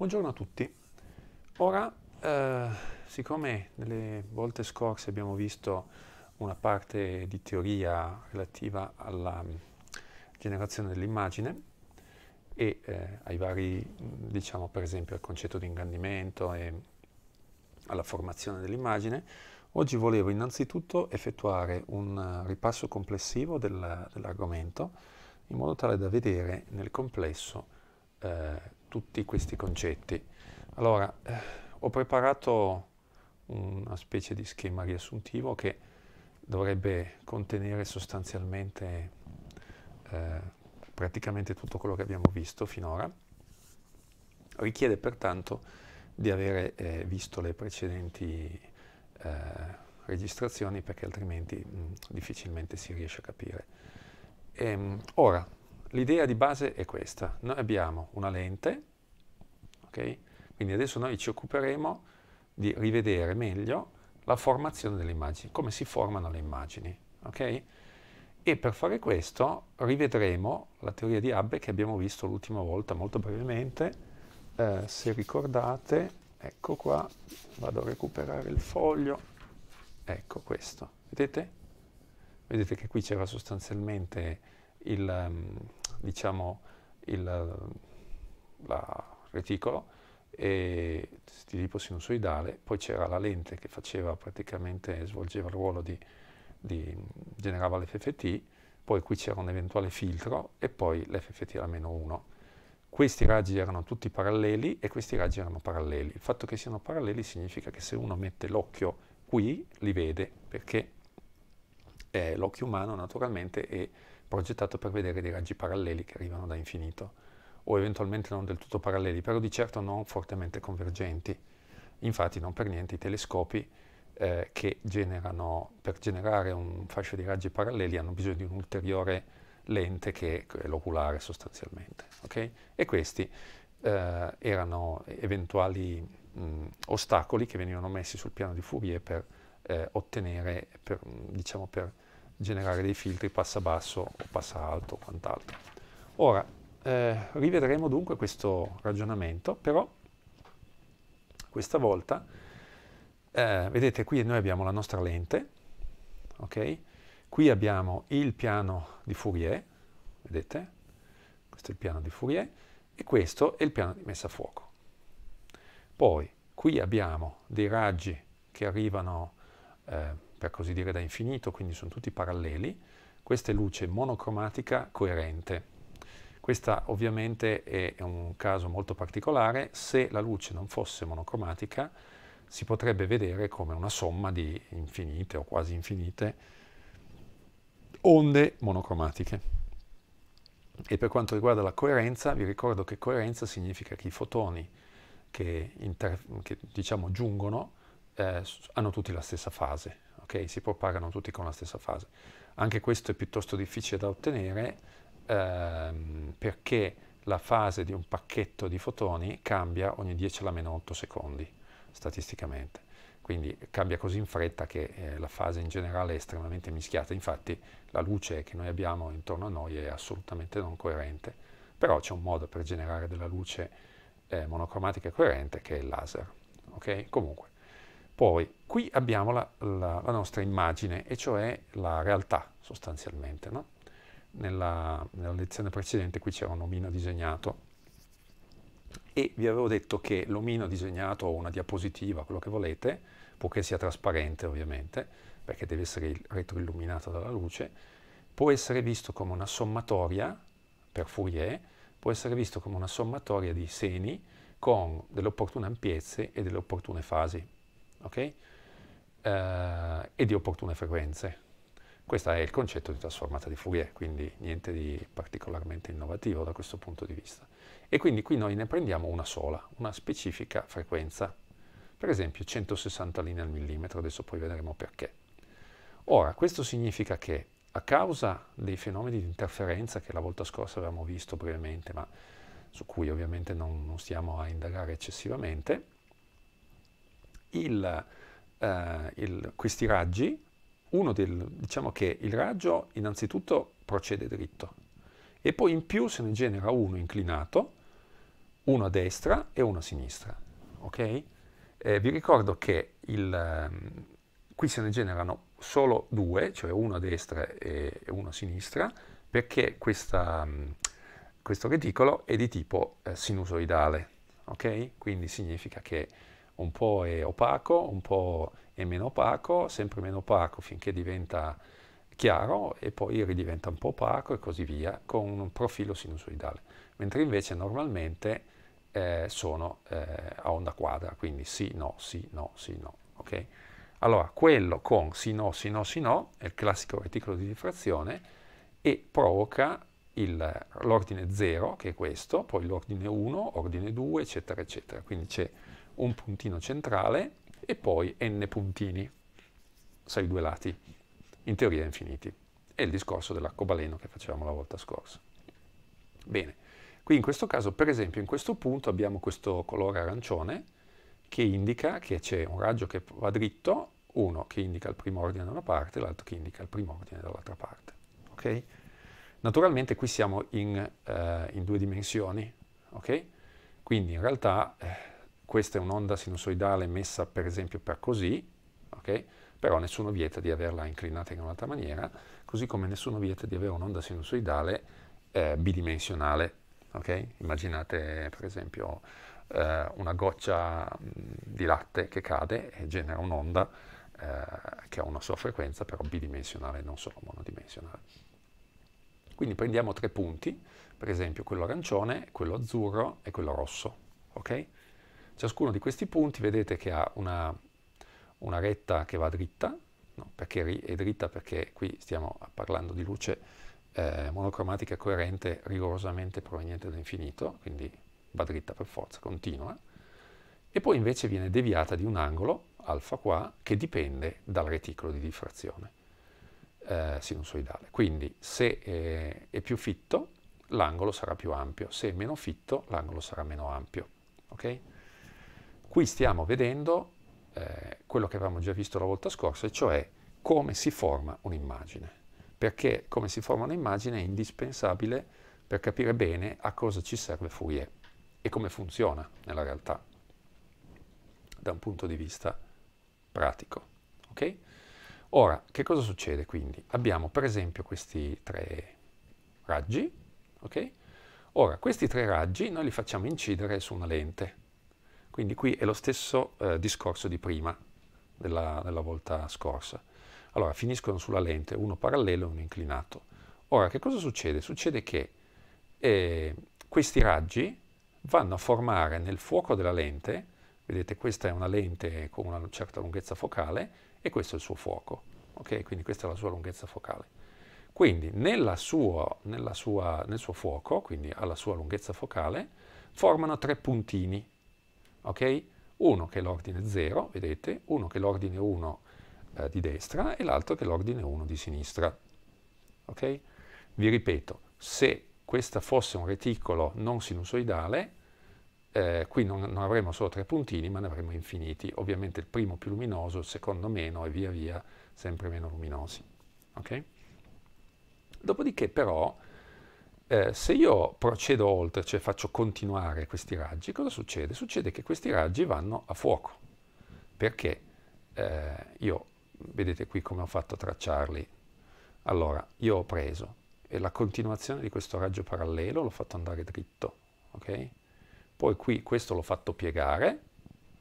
Buongiorno a tutti. Ora, eh, siccome nelle volte scorse abbiamo visto una parte di teoria relativa alla mm, generazione dell'immagine e eh, ai vari, mm, diciamo per esempio al concetto di ingrandimento e alla formazione dell'immagine, oggi volevo innanzitutto effettuare un eh, ripasso complessivo del, dell'argomento in modo tale da vedere nel complesso eh, tutti questi concetti. Allora, eh, ho preparato una specie di schema riassuntivo che dovrebbe contenere sostanzialmente eh, praticamente tutto quello che abbiamo visto finora. Richiede pertanto di avere eh, visto le precedenti eh, registrazioni perché altrimenti mh, difficilmente si riesce a capire. E, ehm, ora, l'idea di base è questa. Noi abbiamo una lente, ok? Quindi adesso noi ci occuperemo di rivedere meglio la formazione delle immagini, come si formano le immagini, ok? E per fare questo rivedremo la teoria di Abbe che abbiamo visto l'ultima volta molto brevemente. Eh, se ricordate, ecco qua, vado a recuperare il foglio, ecco questo, vedete? Vedete che qui c'era sostanzialmente il, um, diciamo, il reticolo e di tipo sinusoidale, poi c'era la lente che faceva praticamente, svolgeva il ruolo di, di generava l'FFT, poi qui c'era un eventuale filtro e poi l'FFT alla meno 1. Questi raggi erano tutti paralleli e questi raggi erano paralleli. Il fatto che siano paralleli significa che se uno mette l'occhio qui, li vede, perché l'occhio umano naturalmente è progettato per vedere dei raggi paralleli che arrivano da infinito, o eventualmente non del tutto paralleli, però di certo non fortemente convergenti. Infatti non per niente i telescopi eh, che generano, per generare un fascio di raggi paralleli hanno bisogno di un'ulteriore lente che è l'oculare sostanzialmente. Okay? E questi eh, erano eventuali mh, ostacoli che venivano messi sul piano di Fourier per eh, ottenere, per, diciamo, per generare dei filtri passa basso o passa alto o quant'altro. Ora, eh, rivedremo dunque questo ragionamento, però questa volta, eh, vedete qui noi abbiamo la nostra lente, ok? Qui abbiamo il piano di Fourier, vedete? Questo è il piano di Fourier e questo è il piano di messa a fuoco. Poi qui abbiamo dei raggi che arrivano eh, per così dire, da infinito, quindi sono tutti paralleli. Questa è luce monocromatica coerente. Questa ovviamente è un caso molto particolare, se la luce non fosse monocromatica si potrebbe vedere come una somma di infinite o quasi infinite onde monocromatiche. E per quanto riguarda la coerenza, vi ricordo che coerenza significa che i fotoni che, che diciamo, giungono eh, hanno tutti la stessa fase, ok, si propagano tutti con la stessa fase. Anche questo è piuttosto difficile da ottenere ehm, perché la fase di un pacchetto di fotoni cambia ogni 10 alla meno 8 secondi, statisticamente. Quindi cambia così in fretta che eh, la fase in generale è estremamente mischiata. Infatti la luce che noi abbiamo intorno a noi è assolutamente non coerente, però c'è un modo per generare della luce eh, monocromatica coerente che è il laser. Okay? Comunque, poi, qui abbiamo la, la, la nostra immagine, e cioè la realtà, sostanzialmente. No? Nella, nella lezione precedente qui c'era un omino disegnato, e vi avevo detto che l'omino disegnato o una diapositiva, quello che volete, purché sia trasparente ovviamente, perché deve essere retroilluminata dalla luce, può essere visto come una sommatoria, per Fourier, può essere visto come una sommatoria di seni con delle opportune ampiezze e delle opportune fasi okay? uh, e di opportune frequenze. Questo è il concetto di trasformata di Fourier, quindi niente di particolarmente innovativo da questo punto di vista. E quindi qui noi ne prendiamo una sola, una specifica frequenza, per esempio 160 linee al millimetro, adesso poi vedremo perché. Ora, questo significa che a causa dei fenomeni di interferenza che la volta scorsa avevamo visto brevemente, ma su cui ovviamente non, non stiamo a indagare eccessivamente, il, eh, il, questi raggi, uno del, diciamo che il raggio innanzitutto procede dritto e poi in più se ne genera uno inclinato, uno a destra e uno a sinistra. Okay? Eh, vi ricordo che il, ehm, qui se ne generano solo due, cioè uno a destra e uno a sinistra, perché questa, ehm, questo reticolo è di tipo eh, sinusoidale, okay? quindi significa che un po' è opaco, un po' è meno opaco, sempre meno opaco finché diventa chiaro e poi ridiventa un po' opaco e così via, con un profilo sinusoidale. Mentre invece normalmente eh, sono eh, a onda quadra, quindi sì, no, sì, no, sì, no. Okay? Allora, quello con sì, no, sì, no, sì, no è il classico reticolo di diffrazione e provoca l'ordine 0, che è questo, poi l'ordine 1, ordine 2, eccetera, eccetera. Quindi c'è un puntino centrale e poi n puntini, sai due lati, in teoria infiniti. È il discorso dell'arcobaleno che facevamo la volta scorsa. Bene, qui in questo caso, per esempio, in questo punto abbiamo questo colore arancione che indica che c'è un raggio che va dritto, uno che indica il primo ordine da una parte l'altro che indica il primo ordine dall'altra parte. Okay? Naturalmente qui siamo in, eh, in due dimensioni, okay? quindi in realtà eh, questa è un'onda sinusoidale messa per esempio per così, okay? però nessuno vieta di averla inclinata in un'altra maniera, così come nessuno vieta di avere un'onda sinusoidale eh, bidimensionale. Okay? Immaginate per esempio eh, una goccia mm, di latte che cade e genera un'onda eh, che ha una sua frequenza però bidimensionale, non solo monodimensionale. Quindi prendiamo tre punti, per esempio quello arancione, quello azzurro e quello rosso. Okay? Ciascuno di questi punti vedete che ha una, una retta che va dritta, no? perché è dritta perché qui stiamo parlando di luce eh, monocromatica coerente rigorosamente proveniente dall'infinito, quindi va dritta per forza, continua, e poi invece viene deviata di un angolo, alfa qua, che dipende dal reticolo di diffrazione eh, sinusoidale. Quindi se è, è più fitto, l'angolo sarà più ampio, se è meno fitto, l'angolo sarà meno ampio. Okay? Qui stiamo vedendo eh, quello che avevamo già visto la volta scorsa, e cioè come si forma un'immagine. Perché come si forma un'immagine è indispensabile per capire bene a cosa ci serve Fourier e come funziona nella realtà da un punto di vista pratico. Okay? Ora, che cosa succede quindi? Abbiamo per esempio questi tre raggi, okay? Ora, questi tre raggi noi li facciamo incidere su una lente, quindi qui è lo stesso eh, discorso di prima, della, della volta scorsa. Allora, finiscono sulla lente, uno parallelo e uno inclinato. Ora, che cosa succede? Succede che eh, questi raggi vanno a formare nel fuoco della lente, vedete questa è una lente con una certa lunghezza focale e questo è il suo fuoco, ok? Quindi questa è la sua lunghezza focale. Quindi nella sua, nella sua, nel suo fuoco, quindi alla sua lunghezza focale, formano tre puntini, ok? Uno che è l'ordine 0, vedete, uno che è l'ordine 1 eh, di destra e l'altro che è l'ordine 1 di sinistra, ok? Vi ripeto, se questo fosse un reticolo non sinusoidale, eh, qui non, non, avremo solo tre puntini, ma ne avremmo infiniti. Ovviamente il primo più luminoso, il secondo meno e via via sempre meno luminosi. Okay? Dopodiché però eh, se io procedo oltre, cioè faccio continuare questi raggi, cosa succede? Succede che questi raggi vanno a fuoco, perché eh, io, vedete qui come ho fatto a tracciarli, allora io ho preso e la continuazione di questo raggio parallelo l'ho fatto andare dritto, ok? Poi qui questo l'ho fatto piegare,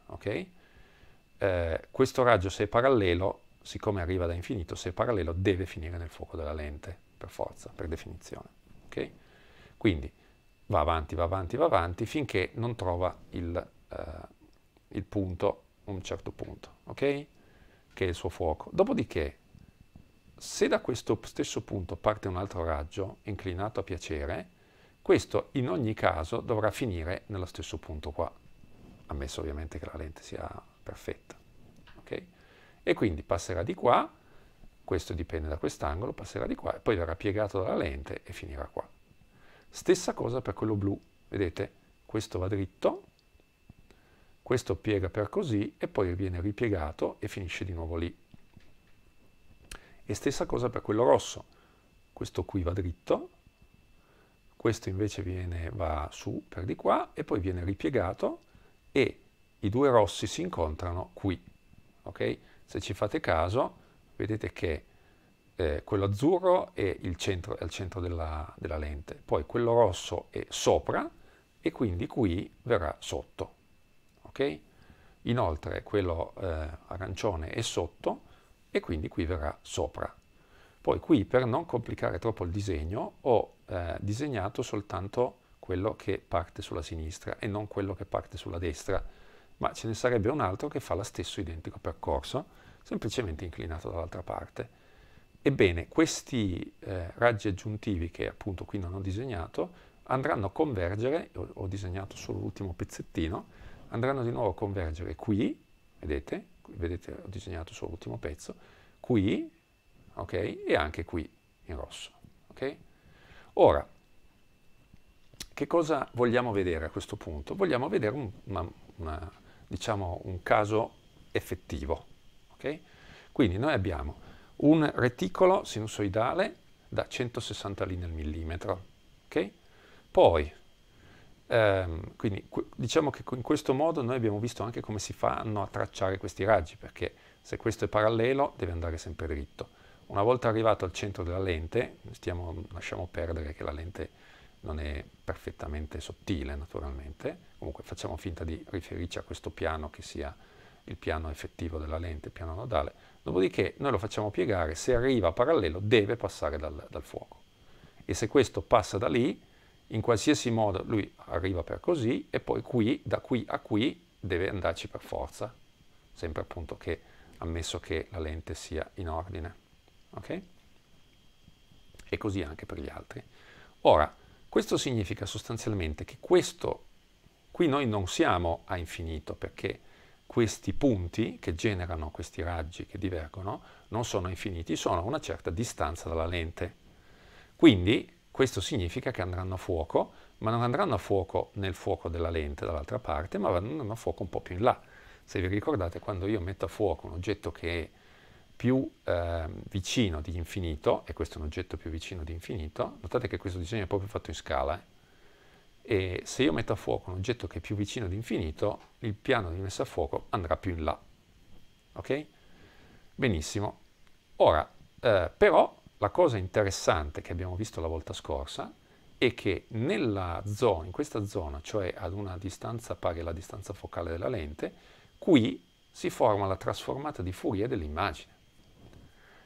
ok? Eh, questo raggio se è parallelo, siccome arriva da infinito, se è parallelo deve finire nel fuoco della lente, per forza, per definizione. Quindi va avanti, va avanti, va avanti finché non trova il, eh, il punto, un certo punto, ok? che è il suo fuoco. Dopodiché, se da questo stesso punto parte un altro raggio inclinato a piacere, questo in ogni caso dovrà finire nello stesso punto qua, ammesso ovviamente che la lente sia perfetta. Okay? E quindi passerà di qua questo dipende da quest'angolo, passerà di qua, e poi verrà piegato dalla lente e finirà qua. Stessa cosa per quello blu, vedete? Questo va dritto, questo piega per così e poi viene ripiegato e finisce di nuovo lì. E stessa cosa per quello rosso, questo qui va dritto, questo invece viene, va su per di qua e poi viene ripiegato e i due rossi si incontrano qui. Okay? Se ci fate caso, vedete che eh, quello azzurro è, centro, è al centro della, della lente, poi quello rosso è sopra e quindi qui verrà sotto. Okay? Inoltre quello eh, arancione è sotto e quindi qui verrà sopra. Poi qui per non complicare troppo il disegno ho eh, disegnato soltanto quello che parte sulla sinistra e non quello che parte sulla destra, ma ce ne sarebbe un altro che fa lo stesso identico percorso semplicemente inclinato dall'altra parte. Ebbene, questi eh, raggi aggiuntivi che appunto qui non ho disegnato andranno a convergere, ho, ho disegnato solo l'ultimo pezzettino, andranno di nuovo a convergere qui, vedete, vedete ho disegnato solo l'ultimo pezzo, qui, ok, e anche qui in rosso, ok? Ora, che cosa vogliamo vedere a questo punto? Vogliamo vedere un, una, una, diciamo, un caso effettivo, Okay? Quindi noi abbiamo un reticolo sinusoidale da 160 linee al millimetro. Okay? Poi, ehm, quindi, diciamo che in questo modo noi abbiamo visto anche come si fanno a tracciare questi raggi, perché se questo è parallelo deve andare sempre dritto. Una volta arrivato al centro della lente, stiamo, lasciamo perdere che la lente non è perfettamente sottile naturalmente, comunque facciamo finta di riferirci a questo piano che sia il piano effettivo della lente, il piano nodale, dopodiché noi lo facciamo piegare, se arriva parallelo deve passare dal, dal fuoco. E se questo passa da lì, in qualsiasi modo lui arriva per così e poi qui, da qui a qui, deve andarci per forza, sempre appunto che, ammesso che la lente sia in ordine. Okay? E così anche per gli altri. Ora, questo significa sostanzialmente che questo, qui noi non siamo a infinito perché questi punti che generano questi raggi che divergono non sono infiniti, sono a una certa distanza dalla lente. Quindi questo significa che andranno a fuoco, ma non andranno a fuoco nel fuoco della lente dall'altra parte, ma andranno a fuoco un po' più in là. Se vi ricordate, quando io metto a fuoco un oggetto che è più eh, vicino di infinito, e questo è un oggetto più vicino di infinito, notate che questo disegno è proprio fatto in scala, eh? e se io metto a fuoco un oggetto che è più vicino ad infinito, il piano di messa a fuoco andrà più in là. Ok? Benissimo. Ora, eh, però, la cosa interessante che abbiamo visto la volta scorsa è che nella zona, in questa zona, cioè ad una distanza pari alla distanza focale della lente, qui si forma la trasformata di Fourier dell'immagine.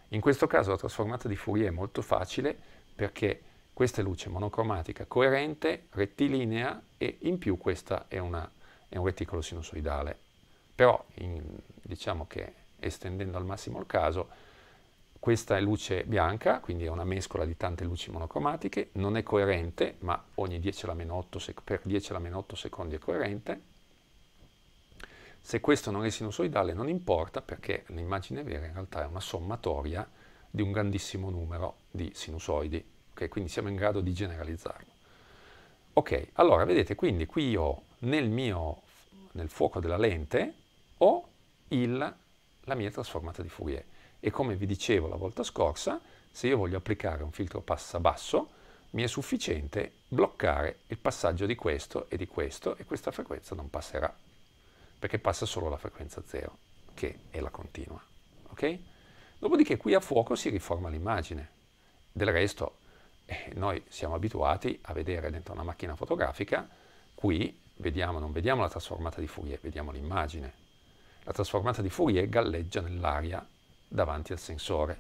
In questo caso la trasformata di Fourier è molto facile perché questa è luce monocromatica coerente, rettilinea e in più questa è, una, è un reticolo sinusoidale. Però in, diciamo che estendendo al massimo il caso, questa è luce bianca, quindi è una mescola di tante luci monocromatiche, non è coerente, ma ogni 10 alla meno 8 sec- per 10 alla meno 8 secondi è coerente. Se questo non è sinusoidale non importa perché l'immagine vera in realtà è una sommatoria di un grandissimo numero di sinusoidi. Okay, quindi siamo in grado di generalizzarlo. Ok, allora vedete quindi qui ho nel mio nel fuoco della lente ho il, la mia trasformata di Fourier e come vi dicevo la volta scorsa se io voglio applicare un filtro passa basso mi è sufficiente bloccare il passaggio di questo e di questo e questa frequenza non passerà perché passa solo la frequenza 0 che è la continua ok? Dopodiché qui a fuoco si riforma l'immagine del resto eh, noi siamo abituati a vedere dentro una macchina fotografica, qui vediamo, non vediamo la trasformata di Fourier, vediamo l'immagine. La trasformata di Fourier galleggia nell'aria davanti al sensore,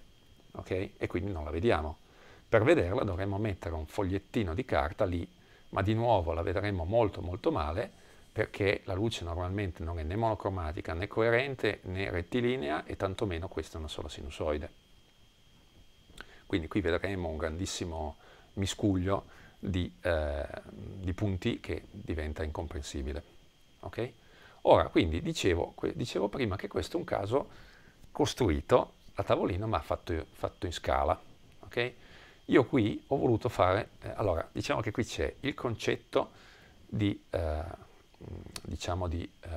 ok? E quindi non la vediamo. Per vederla dovremmo mettere un fogliettino di carta lì, ma di nuovo la vedremo molto molto male perché la luce normalmente non è né monocromatica né coerente né rettilinea e tantomeno questa è una sola sinusoide. Quindi qui vedremo un grandissimo miscuglio di, eh, di punti che diventa incomprensibile. Okay? Ora, quindi dicevo, dicevo, prima che questo è un caso costruito a tavolino ma fatto, fatto in scala. Okay? Io qui ho voluto fare, eh, allora diciamo che qui c'è il concetto di, eh, diciamo di eh,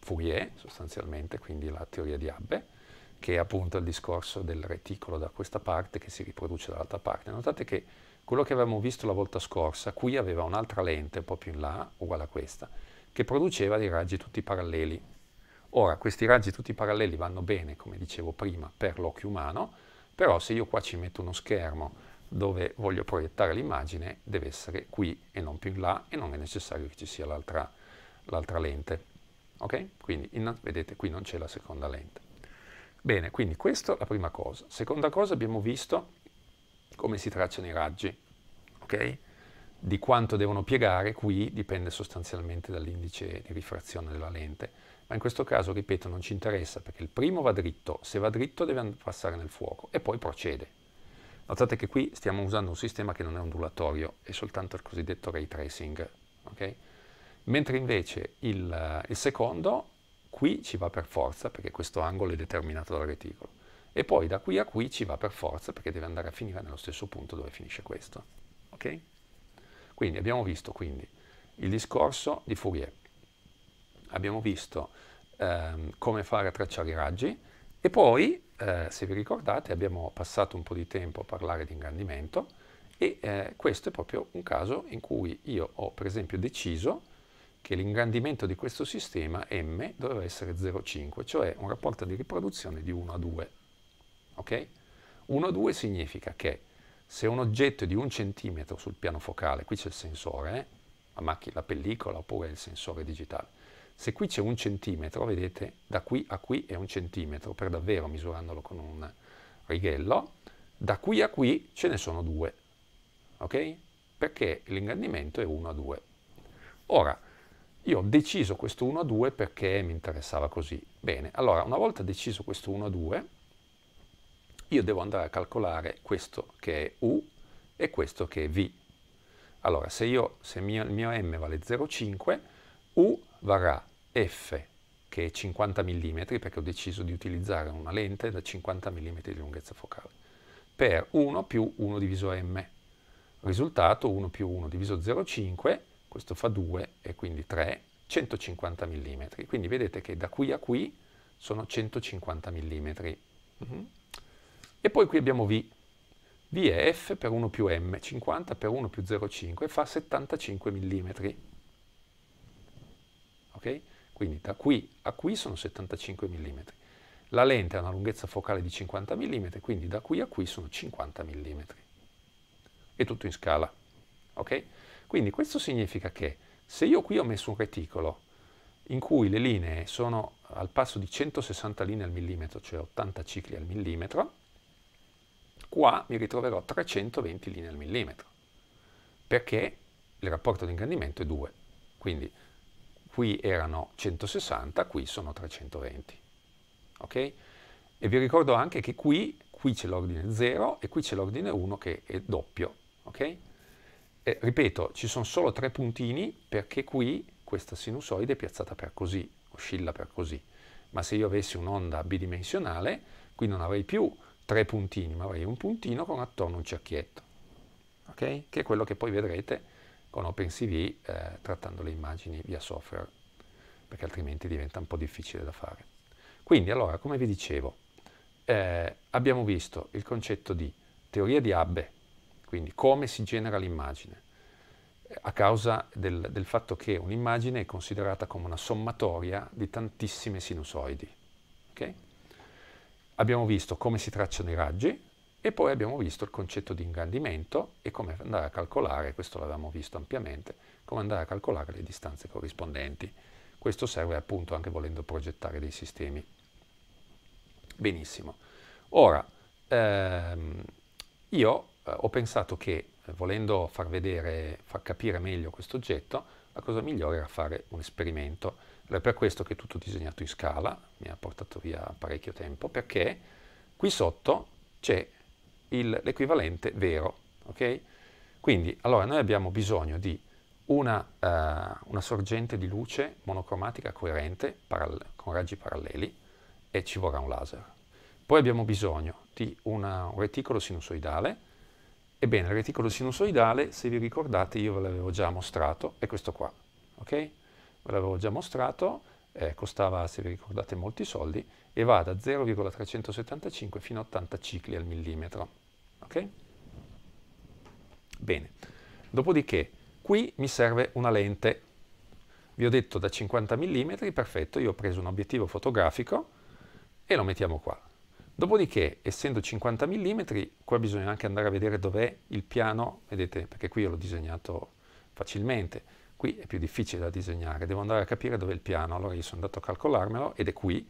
Fourier sostanzialmente, quindi la teoria di Abbe, che è appunto il discorso del reticolo da questa parte che si riproduce dall'altra parte. Notate che quello che avevamo visto la volta scorsa, qui aveva un'altra lente un po' più in là, uguale a questa, che produceva dei raggi tutti paralleli. Ora, questi raggi tutti paralleli vanno bene, come dicevo prima, per l'occhio umano, però se io qua ci metto uno schermo dove voglio proiettare l'immagine, deve essere qui e non più in là, e non è necessario che ci sia l'altra lente. Ok? Quindi, in, vedete, qui non c'è la seconda lente. Bene, quindi questa è la prima cosa. Seconda cosa abbiamo visto come si tracciano i raggi, ok? Di quanto devono piegare qui dipende sostanzialmente dall'indice di rifrazione della lente ma in questo caso, ripeto, non ci interessa perché il primo va dritto, se va dritto deve passare nel fuoco e poi procede. Notate che qui stiamo usando un sistema che non è ondulatorio, è soltanto il cosiddetto ray tracing, okay? Mentre invece il, eh, il secondo qui ci va per forza perché questo angolo è determinato dal reticolo e poi da qui a qui ci va per forza perché deve andare a finire nello stesso punto dove finisce questo. Ok? Quindi abbiamo visto quindi, il discorso di Fourier, abbiamo visto ehm, come fare a tracciare i raggi e poi, eh, se vi ricordate, abbiamo passato un po' di tempo a parlare di ingrandimento e eh, questo è proprio un caso in cui io ho per esempio deciso che l'ingrandimento di questo sistema M doveva essere 0,5, cioè un rapporto di riproduzione di 1 a 2. Okay? 1 a 2 significa che se un oggetto è di un centimetro sul piano focale, qui c'è il sensore, eh? la, macchina, la pellicola oppure il sensore digitale, se qui c'è un centimetro, vedete, da qui a qui è un centimetro, per davvero misurandolo con un righello, da qui a qui ce ne sono due, ok? Perché l'ingrandimento è 1 a 2. Ora, io ho deciso questo 1 a 2 perché mi interessava così. Bene, allora una volta deciso questo 1 a 2, io devo andare a calcolare questo che è U e questo che è V. Allora, se, io, se mio, il mio M vale 0,5, U varrà F, che è 50 mm, perché ho deciso di utilizzare una lente da 50 mm di lunghezza focale, per 1 più 1 diviso M. Risultato 1 più 1 diviso 0,5 questo fa 2 e quindi 3, 150 mm. Quindi vedete che da qui a qui sono 150 mm. Mhm. E poi qui abbiamo V. V è F per 1 più M, 50 per 1 più 0,5 fa 75 mm. Ok? Quindi da qui a qui sono 75 mm. La lente ha una lunghezza focale di 50 mm, quindi da qui a qui sono 50 mm. E tutto in scala. Ok? Quindi questo significa che se io qui ho messo un reticolo in cui le linee sono al passo di 160 linee al millimetro, cioè 80 cicli al millimetro, qua mi ritroverò 320 linee al millimetro, perché il rapporto di ingrandimento è 2, quindi qui erano 160, qui sono 320. Okay? E vi ricordo anche che qui, qui c'è l'ordine 0 e qui c'è l'ordine 1 che è doppio. Okay? eh, ripeto, ci sono solo tre puntini perché qui questa sinusoide è piazzata per così, oscilla per così. Ma se io avessi un'onda bidimensionale, qui non avrei più tre puntini, ma avrei un puntino con attorno un cerchietto, okay? che è quello che poi vedrete con OpenCV eh, trattando le immagini via software, perché altrimenti diventa un po' difficile da fare. Quindi, allora, come vi dicevo, eh, abbiamo visto il concetto di teoria di Abbe, quindi come si genera l'immagine? A causa del, del fatto che un'immagine è considerata come una sommatoria di tantissime sinusoidi. Okay? Abbiamo visto come si tracciano i raggi e poi abbiamo visto il concetto di ingrandimento e come andare a calcolare, questo l'avevamo visto ampiamente, come andare a calcolare le distanze corrispondenti. Questo serve appunto anche volendo progettare dei sistemi. Benissimo. Ora, ehm, io eh, ho pensato che, eh, volendo far vedere, far capire meglio questo oggetto, la cosa migliore era fare un esperimento. Allora, è per questo che è tutto disegnato in scala, mi ha portato via parecchio tempo, perché qui sotto c'è l'equivalente vero, ok? Quindi, allora, noi abbiamo bisogno di una, uh, una sorgente di luce monocromatica coerente con raggi paralleli e ci vorrà un laser. Poi abbiamo bisogno di una, un reticolo sinusoidale Ebbene, il reticolo sinusoidale, se vi ricordate, io ve l'avevo già mostrato, è questo qua, ok? Ve l'avevo già mostrato, eh, costava, se vi ricordate, molti soldi, e va da 0,375 fino a 80 cicli al millimetro, ok? Bene, dopodiché qui mi serve una lente. Vi ho detto da 50 mm, perfetto, io ho preso un obiettivo fotografico e lo mettiamo qua. Dopodiché, essendo 50 mm, qua bisogna anche andare a vedere dov'è il piano, vedete, perché qui l'ho disegnato facilmente, qui è più difficile da disegnare, devo andare a capire dov'è il piano, allora io sono andato a calcolarmelo ed è qui,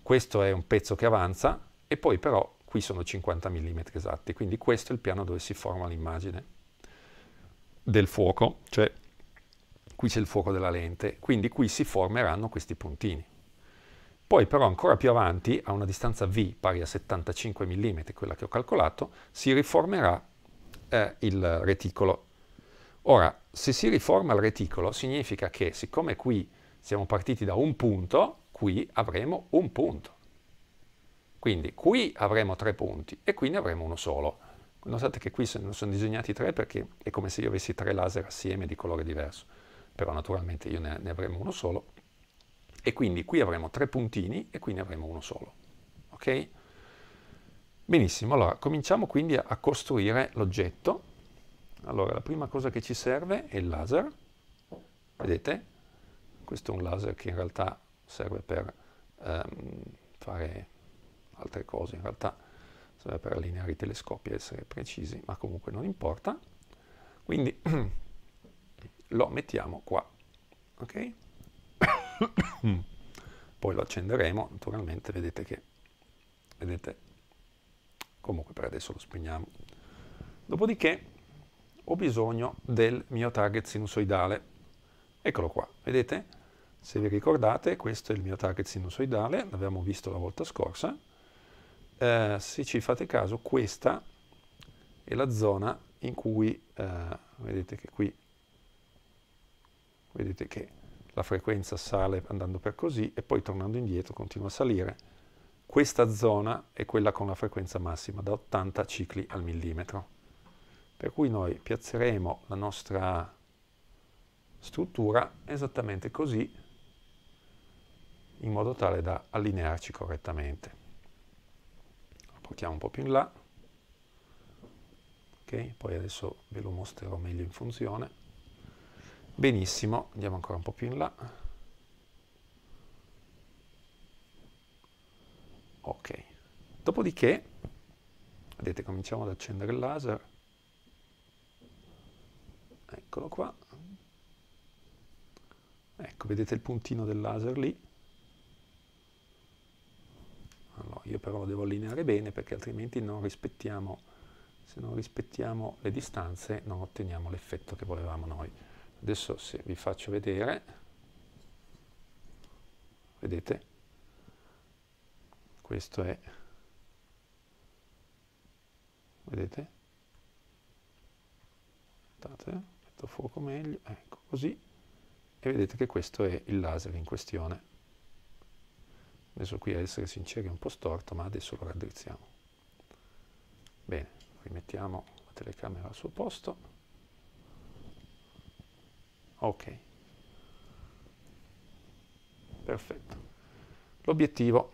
questo è un pezzo che avanza e poi però qui sono 50 mm esatti, quindi questo è il piano dove si forma l'immagine del fuoco, cioè qui c'è il fuoco della lente, quindi qui si formeranno questi puntini. Poi però ancora più avanti, a una distanza V pari a 75 mm, quella che ho calcolato, si riformerà eh, il reticolo. Ora, se si riforma il reticolo significa che siccome qui siamo partiti da un punto, qui avremo un punto. Quindi qui avremo tre punti e qui ne avremo uno solo. Notate che qui sono, sono disegnati tre perché è come se io avessi tre laser assieme di colore diverso, però naturalmente io ne, ne avremo uno solo e quindi qui avremo tre puntini e qui ne avremo uno solo. Ok? Benissimo, allora cominciamo quindi a costruire l'oggetto. Allora, la prima cosa che ci serve è il laser. Vedete? Questo è un laser che in realtà serve per ehm, fare altre cose, in realtà serve per allineare i telescopi, essere precisi, ma comunque non importa. Quindi lo mettiamo qua. Okay? poi lo accenderemo naturalmente vedete che vedete comunque per adesso lo spegniamo dopodiché ho bisogno del mio target sinusoidale eccolo qua vedete se vi ricordate questo è il mio target sinusoidale l'abbiamo visto la volta scorsa eh, se ci fate caso questa è la zona in cui eh, vedete che qui vedete che la frequenza sale andando per così e poi tornando indietro continua a salire. Questa zona è quella con la frequenza massima da 80 cicli al millimetro. Per cui noi piazzeremo la nostra struttura esattamente così in modo tale da allinearci correttamente. La portiamo un po' più in là. Okay, poi adesso ve lo mostrerò meglio in funzione. Benissimo, andiamo ancora un po' più in là. Ok, dopodiché, vedete, cominciamo ad accendere il laser. Eccolo qua. Ecco, vedete il puntino del laser lì. Allora, io però lo devo allineare bene perché altrimenti non rispettiamo, se non rispettiamo le distanze non otteniamo l'effetto che volevamo noi adesso se vi faccio vedere, vedete, questo è, vedete, aspettate, metto fuoco meglio, ecco così, e vedete che questo è il laser in questione. Adesso qui a essere sinceri è un po' storto, ma adesso lo raddrizziamo. Bene, rimettiamo la telecamera al suo posto. Ok. Perfetto. L'obiettivo.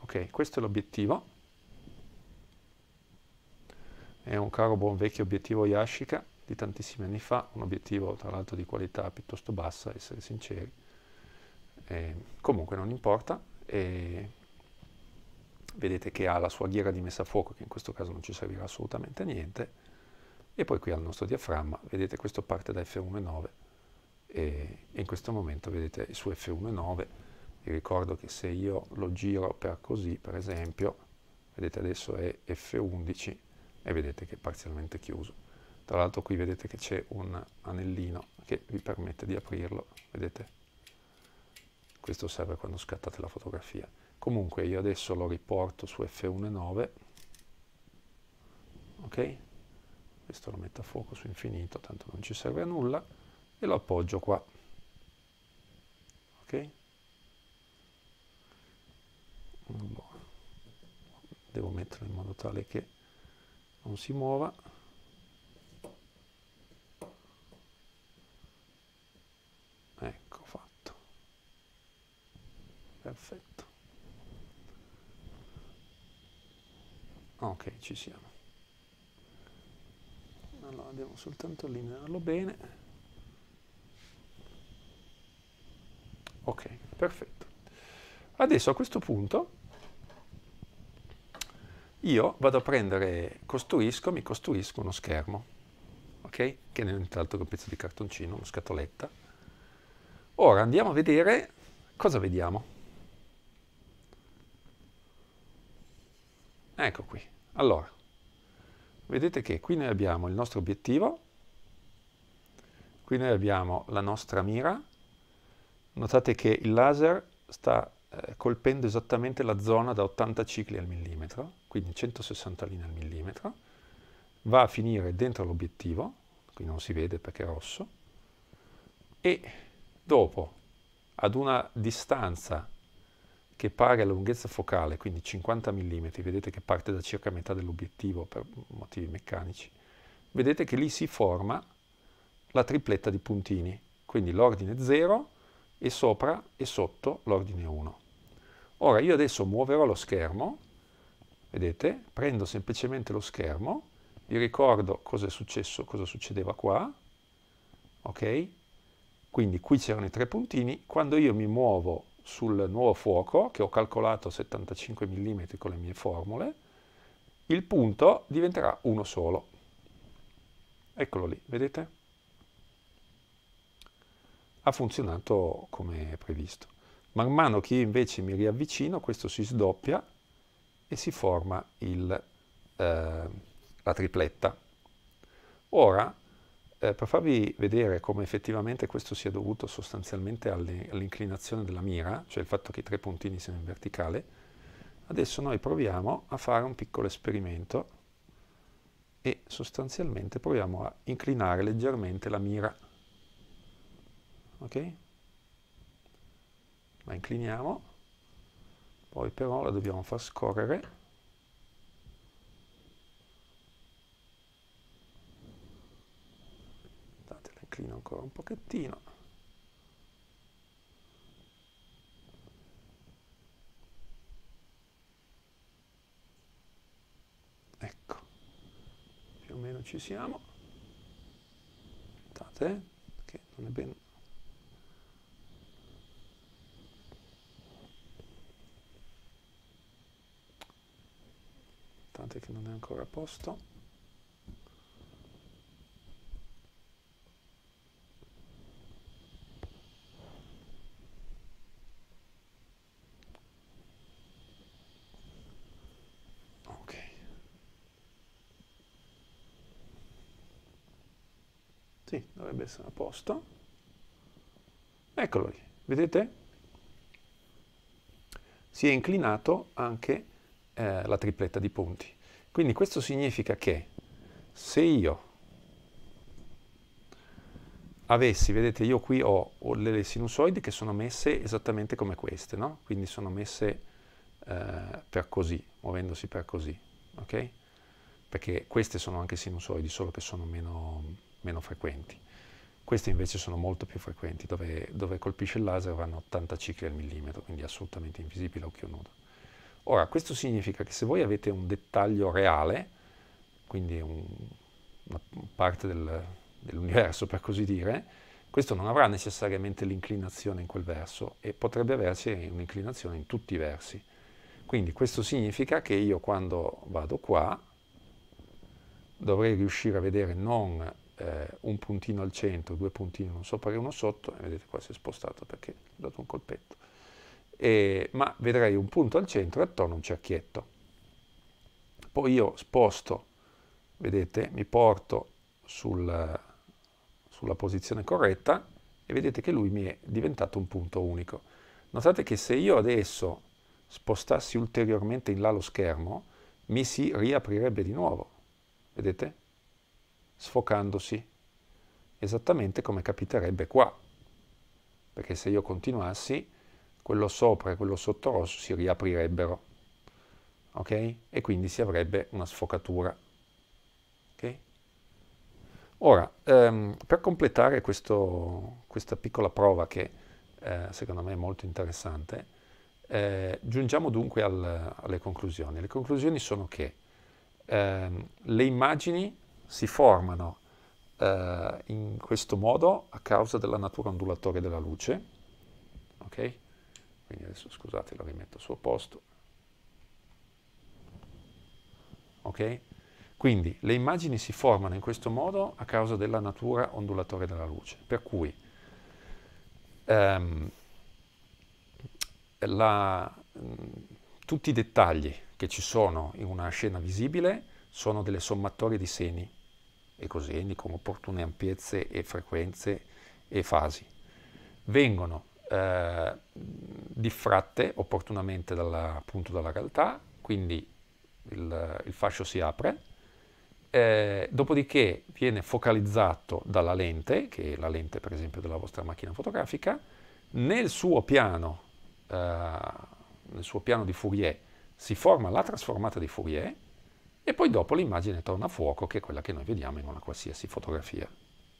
Ok, questo è l'obiettivo. È un caro buon vecchio obiettivo Yashica di tantissimi anni fa, un obiettivo tra l'altro di qualità piuttosto bassa, essere sinceri. Eh, comunque non importa. Eh, vedete che ha la sua ghiera di messa a fuoco, che in questo caso non ci servirà assolutamente a niente e poi qui al nostro diaframma, vedete questo parte da F1,9 e in questo momento vedete su F1,9. Vi ricordo che se io lo giro per così, per esempio, vedete adesso è F11 e vedete che è parzialmente chiuso. Tra l'altro qui vedete che c'è un anellino che vi permette di aprirlo, vedete? Questo serve quando scattate la fotografia. Comunque io adesso lo riporto su F1,9, ok? questo lo metto a fuoco su infinito, tanto non ci serve a nulla, e lo appoggio qua. Ok? Boh. Devo metterlo in modo tale che non si muova. Ecco fatto. Perfetto. Ok, ci siamo allora devo soltanto allinearlo bene ok perfetto adesso a questo punto io vado a prendere costruisco mi costruisco uno schermo ok che non è nient'altro che un pezzo di cartoncino una scatoletta ora andiamo a vedere cosa vediamo ecco qui allora vedete che qui noi abbiamo il nostro obiettivo, qui noi abbiamo la nostra mira, notate che il laser sta eh, colpendo esattamente la zona da 80 cicli al millimetro, quindi 160 linee al millimetro, va a finire dentro l'obiettivo, qui non si vede perché è rosso, e dopo ad una distanza che la lunghezza focale, quindi 50 mm, vedete che parte da circa metà dell'obiettivo per motivi meccanici, vedete che lì si forma la tripletta di puntini, quindi l'ordine 0 e sopra e sotto l'ordine 1. Ora io adesso muoverò lo schermo, vedete, prendo semplicemente lo schermo, vi ricordo cosa è successo, cosa succedeva qua, ok? Quindi qui c'erano i tre puntini, quando io mi muovo sul nuovo fuoco, che ho calcolato 75 mm con le mie formule, il punto diventerà uno solo. Eccolo lì, vedete? Ha funzionato come previsto. Man mano che io invece mi riavvicino, questo si sdoppia e si forma il, eh, la tripletta. Ora eh, per farvi vedere come effettivamente questo sia dovuto sostanzialmente all'inclinazione della mira, cioè il fatto che i tre puntini siano in verticale, adesso noi proviamo a fare un piccolo esperimento e sostanzialmente proviamo a inclinare leggermente la mira. Ok? La incliniamo, poi però la dobbiamo far scorrere vicino ancora un pochettino. Ecco, più o meno ci siamo. Guardate, eh, che non è ben... Tanto che non è ancora a posto. Sì, dovrebbe essere a posto. Eccolo lì, vedete? Si è inclinato anche eh, la tripletta di punti. Quindi questo significa che se io avessi, vedete io qui ho, ho le sinusoidi che sono messe esattamente come queste, no? Quindi sono messe eh, per così, muovendosi per così, ok? Perché queste sono anche sinusoidi, solo che sono meno meno frequenti. Queste invece sono molto più frequenti, dove, dove colpisce il laser vanno 80 cicli al millimetro, quindi assolutamente invisibile a occhio nudo. Ora, questo significa che se voi avete un dettaglio reale, quindi un, una parte del, dell'universo per così dire, questo non avrà necessariamente l'inclinazione in quel verso e potrebbe averci un'inclinazione in tutti i versi. Quindi questo significa che io quando vado qua dovrei riuscire a vedere non eh, un puntino al centro, due puntini uno sopra e uno sotto, e vedete qua si è spostato perché ho dato un colpetto, e, ma vedrei un punto al centro e attorno un cerchietto. Poi io sposto, vedete, mi porto sul, sulla posizione corretta e vedete che lui mi è diventato un punto unico. Notate che se io adesso spostassi ulteriormente in là lo schermo, mi si riaprirebbe di nuovo, vedete? sfocandosi, esattamente come capiterebbe qua, perché se io continuassi, quello sopra e quello sotto rosso si riaprirebbero, ok? E quindi si avrebbe una sfocatura, ok? Ora, ehm, per completare questo, questa piccola prova che eh, secondo me è molto interessante, eh, giungiamo dunque al, alle conclusioni. Le conclusioni sono che ehm, le immagini si formano eh, in questo modo a causa della natura ondulatoria della luce. Ok? Quindi adesso scusate, lo rimetto al suo posto. Ok? Quindi le immagini si formano in questo modo a causa della natura ondulatoria della luce. Per cui ehm, la, mh, tutti i dettagli che ci sono in una scena visibile sono delle sommatorie di seni e coseni con opportune ampiezze e frequenze e fasi. Vengono eh, diffratte opportunamente dalla, appunto dalla realtà, quindi il, il fascio si apre, eh, dopodiché viene focalizzato dalla lente, che è la lente per esempio della vostra macchina fotografica, nel suo piano, eh, nel suo piano di Fourier si forma la trasformata di Fourier, e poi dopo l'immagine torna a fuoco, che è quella che noi vediamo in una qualsiasi fotografia.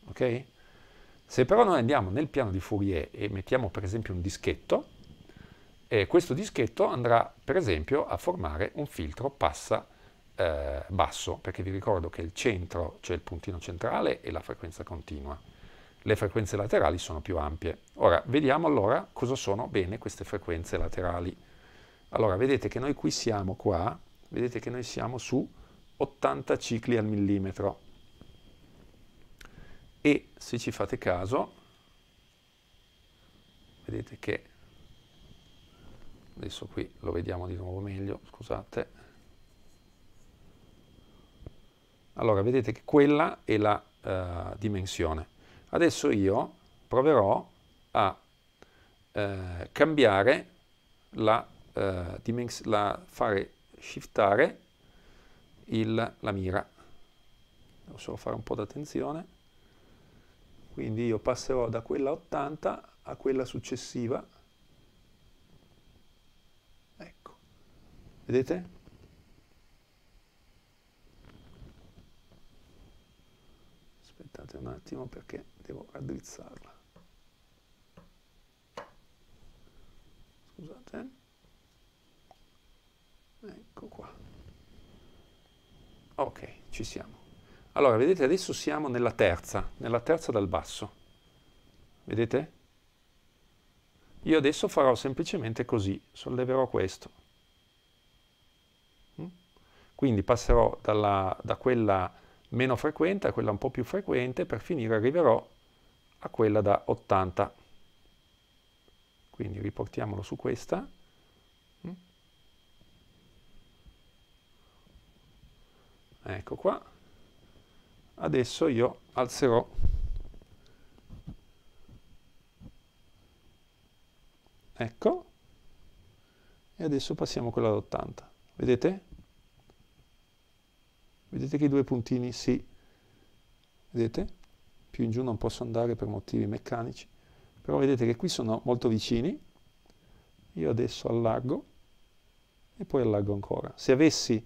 Okay? Se però noi andiamo nel piano di Fourier e mettiamo per esempio un dischetto, eh, questo dischetto andrà per esempio a formare un filtro passa eh, basso, perché vi ricordo che il centro, cioè il puntino centrale, e la frequenza continua. Le frequenze laterali sono più ampie. Ora, vediamo allora cosa sono bene queste frequenze laterali. Allora, vedete che noi qui siamo qua, vedete che noi siamo su 80 cicli al millimetro. E se ci fate caso, vedete che, adesso qui lo vediamo di nuovo meglio, scusate, allora vedete che quella è la uh, dimensione. Adesso io proverò a uh, cambiare la, uh, la fare shiftare il, la mira. Devo solo fare un po' d'attenzione. Quindi io passerò da quella 80 a quella successiva. Ecco, vedete? Aspettate un attimo perché devo raddrizzarla. Scusate ecco qua ok ci siamo allora vedete adesso siamo nella terza nella terza dal basso vedete io adesso farò semplicemente così solleverò questo mm? quindi passerò dalla, da quella meno frequente a quella un po' più frequente per finire arriverò a quella da 80 quindi riportiamolo su questa ecco qua adesso io alzerò ecco e adesso passiamo quella ad 80 vedete vedete che i due puntini si vedete più in giù non posso andare per motivi meccanici però vedete che qui sono molto vicini io adesso allargo e poi allargo ancora se avessi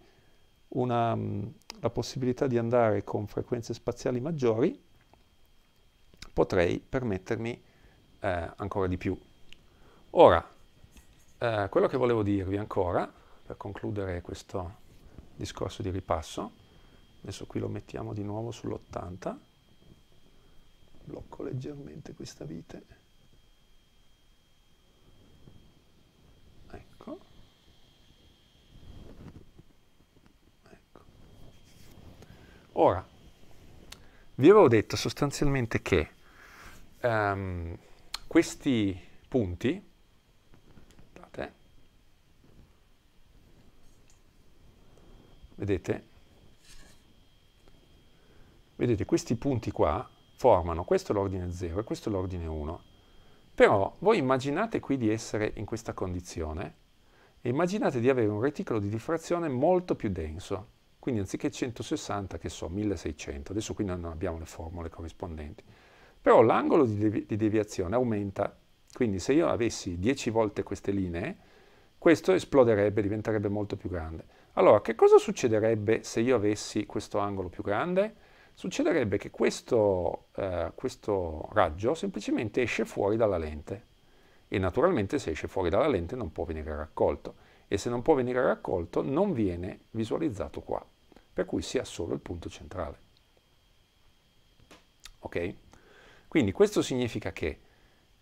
una, mm, la possibilità di andare con frequenze spaziali maggiori, potrei permettermi eh, ancora di più. Ora, eh, quello che volevo dirvi ancora, per concludere questo discorso di ripasso, adesso qui lo mettiamo di nuovo sull'80, blocco leggermente questa vite, Ora, vi avevo detto sostanzialmente che um, questi punti, guardate, vedete, vedete questi punti qua formano, questo è l'ordine 0 e questo è l'ordine 1, però voi immaginate qui di essere in questa condizione e immaginate di avere un reticolo di diffrazione molto più denso, quindi anziché 160, che so, 1600, adesso qui non abbiamo le formule corrispondenti, però l'angolo di, devi di deviazione aumenta, quindi se io avessi 10 volte queste linee, questo esploderebbe, diventerebbe molto più grande. Allora, che cosa succederebbe se io avessi questo angolo più grande? Succederebbe che questo, eh, questo raggio semplicemente esce fuori dalla lente e naturalmente se esce fuori dalla lente non può venire raccolto e se non può venire raccolto non viene visualizzato qua per cui si ha solo il punto centrale. Ok? Quindi questo significa che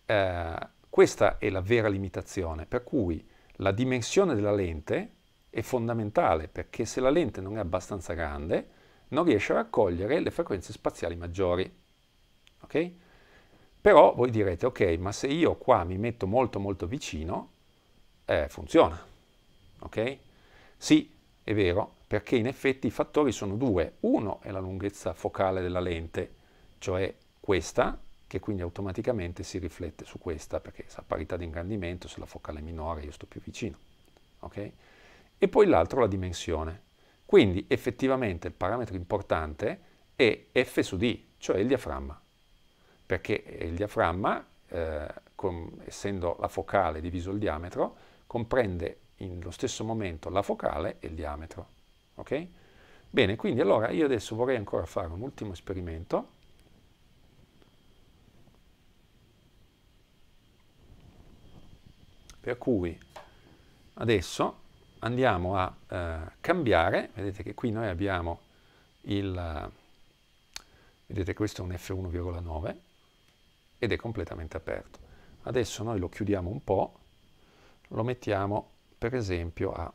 eh, questa è la vera limitazione, per cui la dimensione della lente è fondamentale, perché se la lente non è abbastanza grande, non riesce a raccogliere le frequenze spaziali maggiori. Ok? Però voi direte, ok, ma se io qua mi metto molto molto vicino, eh, funziona. Ok? Sì, è vero, perché in effetti i fattori sono due. Uno è la lunghezza focale della lente, cioè questa, che quindi automaticamente si riflette su questa, perché a parità di ingrandimento, se la focale è minore io sto più vicino. Okay? E poi l'altro la dimensione. Quindi effettivamente il parametro importante è F su D, cioè il diaframma, perché il diaframma, eh, con, essendo la focale diviso il diametro, comprende nello stesso momento la focale e il diametro. Ok? Bene, quindi allora io adesso vorrei ancora fare un ultimo esperimento. Per cui adesso andiamo a eh, cambiare, vedete che qui noi abbiamo il, vedete questo è un F1,9 ed è completamente aperto. Adesso noi lo chiudiamo un po', lo mettiamo per esempio a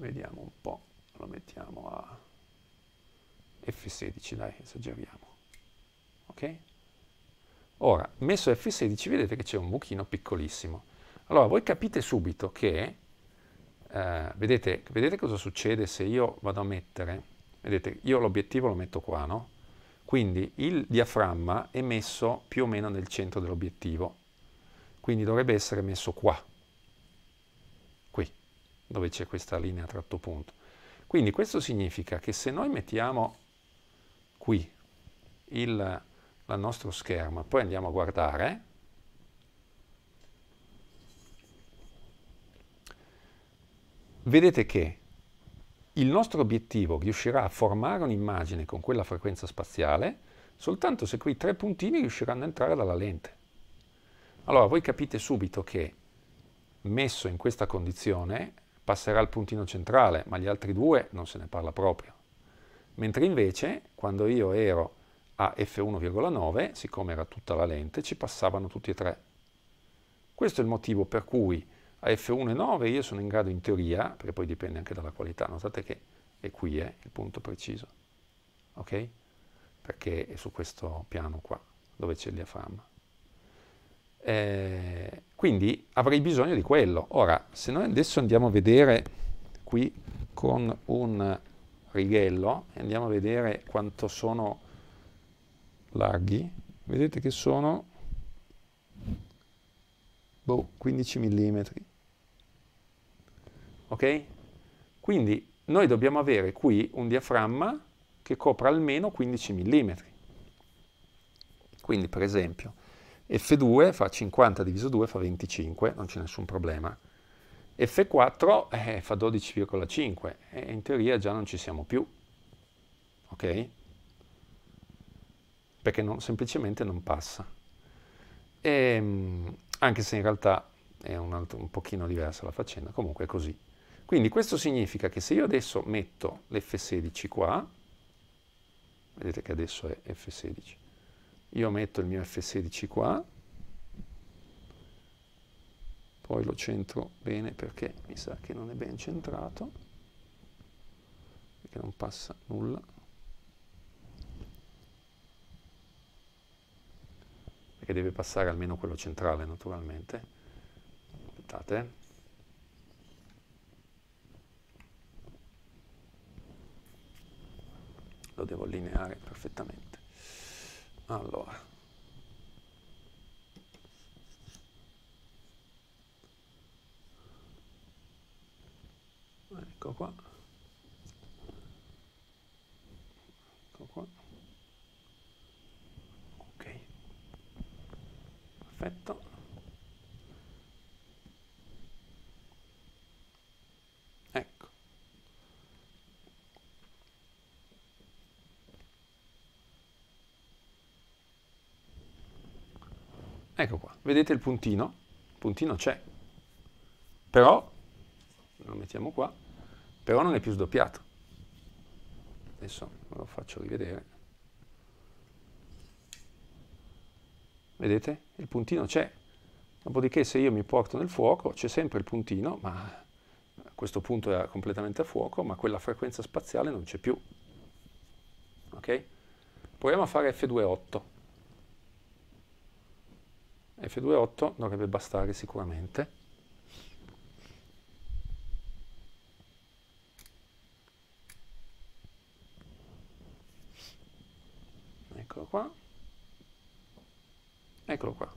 vediamo un po', lo mettiamo a F16, dai, esageriamo. Ok? Ora, messo F16 vedete che c'è un buchino piccolissimo. Allora, voi capite subito che, eh, vedete, vedete cosa succede se io vado a mettere, vedete, io l'obiettivo lo metto qua, no? Quindi il diaframma è messo più o meno nel centro dell'obiettivo, quindi dovrebbe essere messo qua, dove c'è questa linea tratto punto. Quindi questo significa che se noi mettiamo qui il, il nostro schermo e poi andiamo a guardare, vedete che il nostro obiettivo riuscirà a formare un'immagine con quella frequenza spaziale soltanto se quei tre puntini riusciranno a entrare dalla lente. Allora voi capite subito che messo in questa condizione passerà al puntino centrale, ma gli altri due non se ne parla proprio. Mentre invece, quando io ero a f1,9, siccome era tutta la lente, ci passavano tutti e tre. Questo è il motivo per cui a f1,9 io sono in grado in teoria, perché poi dipende anche dalla qualità, notate che è qui eh, il punto preciso, ok? Perché è su questo piano qua, dove c'è il diaframma. Eh, quindi avrei bisogno di quello. Ora, se noi adesso andiamo a vedere qui con un righello andiamo a vedere quanto sono larghi, vedete che sono boh, 15 mm. Ok? Quindi noi dobbiamo avere qui un diaframma che copra almeno 15 mm. Quindi, per esempio, F2 fa 50 diviso 2 fa 25, non c'è nessun problema. F4 eh, fa 12,5 e in teoria già non ci siamo più, ok? Perché non, semplicemente non passa. E, ehm, anche se in realtà è un, altro, un pochino diversa la faccenda, comunque è così. Quindi questo significa che se io adesso metto l'F16 qua, vedete che adesso è F16, io metto il mio F16 qua, poi lo centro bene perché mi sa che non è ben centrato, perché non passa nulla. Perché deve passare almeno quello centrale naturalmente. Aspettate. Lo devo allineare perfettamente. Allora. Ecco qua. Ecco qua. Ok. Perfetto. Ecco qua, vedete il puntino? Il puntino c'è, però, lo mettiamo qua, però non è più sdoppiato. Adesso ve lo faccio rivedere. Vedete? Il puntino c'è. Dopodiché se io mi porto nel fuoco c'è sempre il puntino, ma a questo punto era completamente a fuoco, ma quella frequenza spaziale non c'è più. Ok? Proviamo a fare F28. F28 dovrebbe bastare sicuramente. Eccolo qua. Eccolo qua.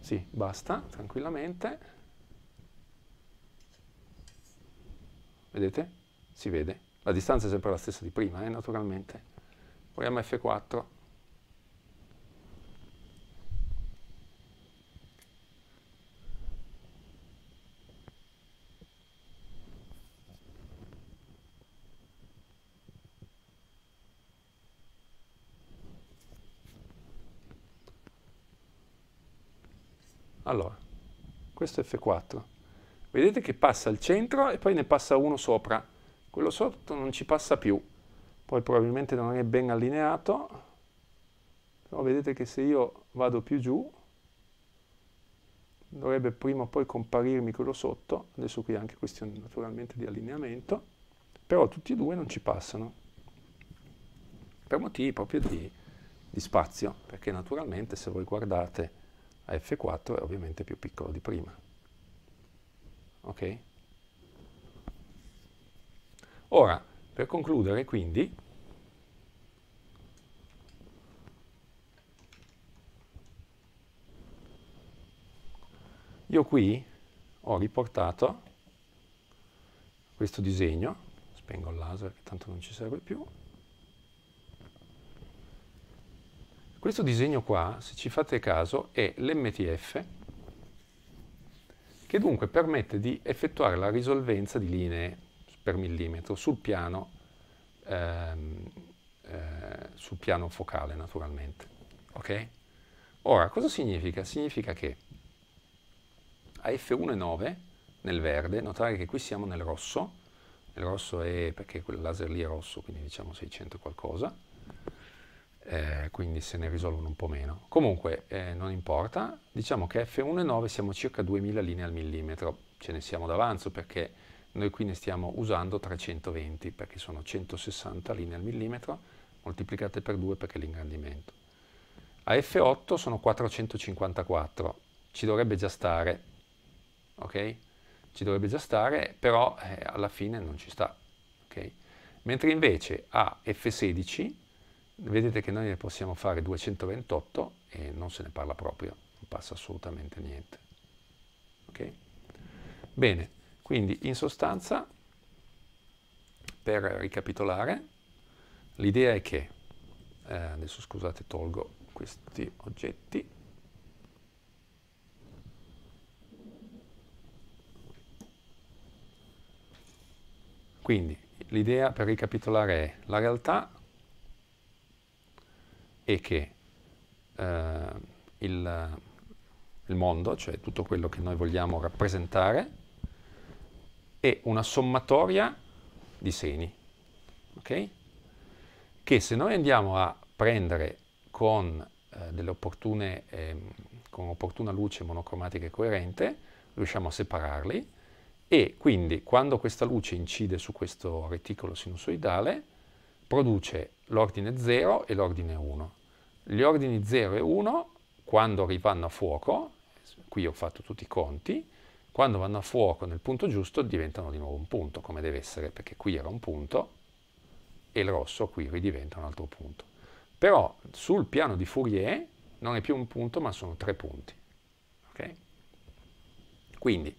Sì, basta, tranquillamente. Vedete? Si vede. La distanza è sempre la stessa di prima, eh, naturalmente. Proviamo F4. Allora, questo è F4. Vedete che passa al centro e poi ne passa uno sopra. Quello sotto non ci passa più. Poi probabilmente non è ben allineato. Però vedete che se io vado più giù, dovrebbe prima o poi comparirmi quello sotto. Adesso qui è anche questione naturalmente di allineamento. Però tutti e due non ci passano. Per motivi proprio di, di spazio. Perché naturalmente se voi guardate F4 è ovviamente più piccolo di prima. Ok? Ora, per concludere quindi, io qui ho riportato questo disegno, spengo il laser che tanto non ci serve più, Questo disegno qua, se ci fate caso, è l'MTF che dunque permette di effettuare la risolvenza di linee per millimetro sul piano, ehm, eh, sul piano focale naturalmente. Okay? Ora, cosa significa? Significa che a F1,9 nel verde, notare che qui siamo nel rosso, il rosso è perché quel laser lì è rosso, quindi diciamo 600 qualcosa, eh, quindi se ne risolvono un po' meno. Comunque eh, non importa, diciamo che f 1 e 9 siamo circa 2000 linee al millimetro, ce ne siamo d'avanzo perché noi qui ne stiamo usando 320 perché sono 160 linee al millimetro moltiplicate per 2 perché l'ingrandimento. A F8 sono 454, ci dovrebbe già stare, ok? Ci dovrebbe già stare, però eh, alla fine non ci sta, ok? Mentre invece a F16 vedete che noi ne possiamo fare 228 e non se ne parla proprio, non passa assolutamente niente. Okay? Bene, quindi in sostanza, per ricapitolare, l'idea è che, eh, adesso scusate tolgo questi oggetti, quindi l'idea per ricapitolare è la realtà è che eh, il, il mondo, cioè tutto quello che noi vogliamo rappresentare, è una sommatoria di seni, ok? Che se noi andiamo a prendere con, eh, delle opportune, eh, con opportuna luce monocromatica e coerente, riusciamo a separarli e quindi quando questa luce incide su questo reticolo sinusoidale produce l'ordine 0 e l'ordine 1. Gli ordini 0 e 1, quando vanno a fuoco, qui ho fatto tutti i conti, quando vanno a fuoco nel punto giusto diventano di nuovo un punto, come deve essere, perché qui era un punto e il rosso qui ridiventa un altro punto. Però sul piano di Fourier non è più un punto, ma sono tre punti. Okay? Quindi,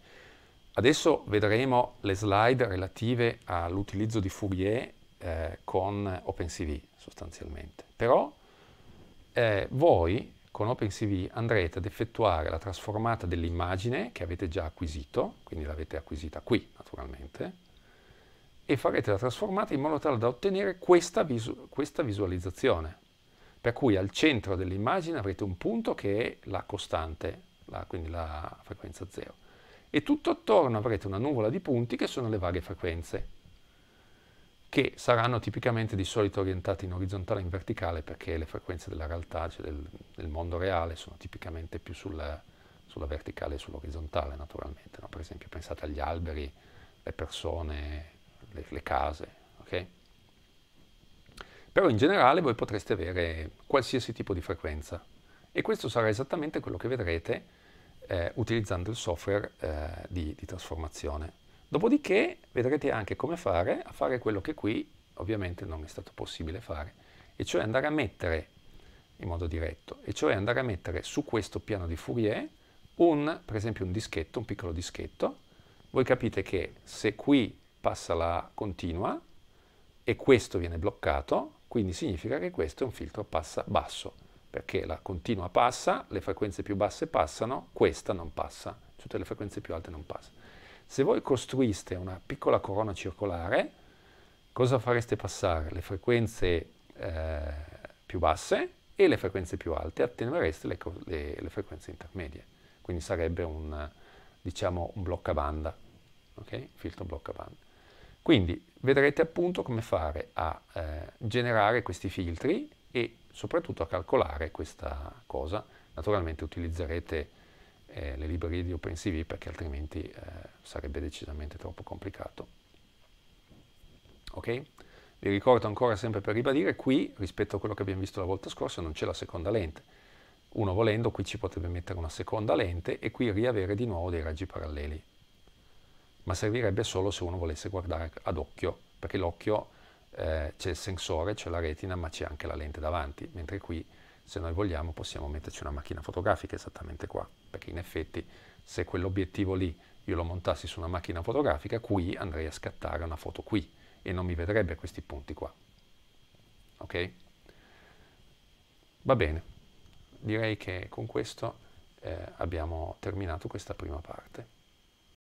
adesso vedremo le slide relative all'utilizzo di Fourier eh, con OpenCV, sostanzialmente. Però eh, voi con OpenCV andrete ad effettuare la trasformata dell'immagine che avete già acquisito, quindi l'avete acquisita qui naturalmente, e farete la trasformata in modo tale da ottenere questa, visu questa visualizzazione. Per cui al centro dell'immagine avrete un punto che è la costante, la, quindi la frequenza 0. E tutto attorno avrete una nuvola di punti che sono le varie frequenze che saranno tipicamente di solito orientati in orizzontale e in verticale perché le frequenze della realtà, cioè del, del mondo reale, sono tipicamente più sulla, sulla verticale e sull'orizzontale naturalmente. No? Per esempio pensate agli alberi, le persone, le, le case. Okay? Però in generale voi potreste avere qualsiasi tipo di frequenza e questo sarà esattamente quello che vedrete eh, utilizzando il software eh, di, di trasformazione. Dopodiché vedrete anche come fare a fare quello che qui ovviamente non è stato possibile fare, e cioè andare a mettere in modo diretto, e cioè andare a mettere su questo piano di Fourier un, per esempio un dischetto, un piccolo dischetto. Voi capite che se qui passa la continua e questo viene bloccato, quindi significa che questo è un filtro passa basso, perché la continua passa, le frequenze più basse passano, questa non passa, tutte le frequenze più alte non passano. Se voi costruiste una piccola corona circolare, cosa fareste passare? Le frequenze eh, più basse e le frequenze più alte, attenuereste le, le, le frequenze intermedie. Quindi sarebbe un, diciamo, un blocca banda, ok? Filtro blocca banda. Quindi vedrete appunto come fare a eh, generare questi filtri e soprattutto a calcolare questa cosa. Naturalmente utilizzerete eh, le librerie di OpenCV perché altrimenti eh, sarebbe decisamente troppo complicato. Ok? Vi ricordo ancora sempre per ribadire, qui rispetto a quello che abbiamo visto la volta scorsa non c'è la seconda lente. Uno volendo qui ci potrebbe mettere una seconda lente e qui riavere di nuovo dei raggi paralleli. Ma servirebbe solo se uno volesse guardare ad occhio, perché l'occhio eh, c'è il sensore, c'è la retina, ma c'è anche la lente davanti, mentre qui se noi vogliamo possiamo metterci una macchina fotografica esattamente qua perché in effetti se quell'obiettivo lì io lo montassi su una macchina fotografica, qui andrei a scattare una foto qui e non mi vedrebbe questi punti qua. Ok? Va bene, direi che con questo eh, abbiamo terminato questa prima parte.